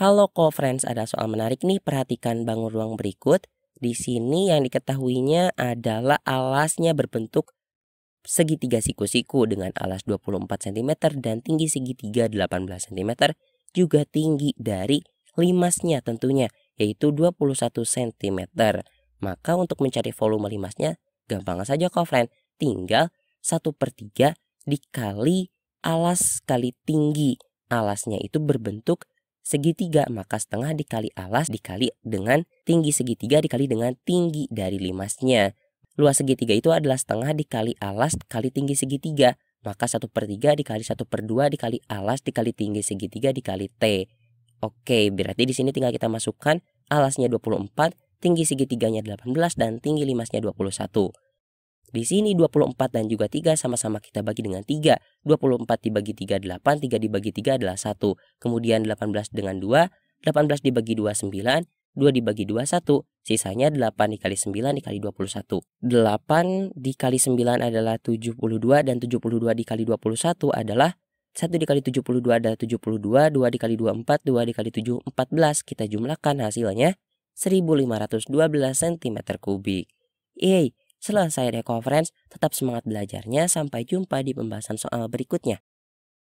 Halo co friends, ada soal menarik nih. Perhatikan bangun ruang berikut. Di sini yang diketahuinya adalah alasnya berbentuk segitiga siku-siku dengan alas 24 cm dan tinggi segitiga 18 cm juga tinggi dari limasnya tentunya yaitu 21 cm. Maka untuk mencari volume limasnya gampang saja kok friend. Tinggal 1 per 3 dikali alas kali tinggi. Alasnya itu berbentuk segitiga, maka setengah dikali alas dikali dengan tinggi segitiga dikali dengan tinggi dari limasnya. Luas segitiga itu adalah setengah dikali alas kali tinggi segitiga, maka 1 per 3 dikali 1 per 2 dikali alas dikali tinggi segitiga dikali T. Oke, berarti di sini tinggal kita masukkan alasnya 24, tinggi segitiganya 18, dan tinggi limasnya 21. Di sini 24 dan juga 3 sama-sama kita bagi dengan 3. 24 dibagi 3 8, 3 dibagi 3 adalah 1. Kemudian 18 dengan 2, 18 dibagi 2 9, 2 dibagi 2 1, sisanya 8 dikali 9 dikali 21. 8 dikali 9 adalah 72 dan 72 dikali 21 adalah 1 dikali 72 adalah 72, 2 dikali 24, 2 dikali 7 14. Kita jumlahkan hasilnya 1512 cm kubik. Yeay, Selesai deh conference, tetap semangat belajarnya. Sampai jumpa di pembahasan soal berikutnya.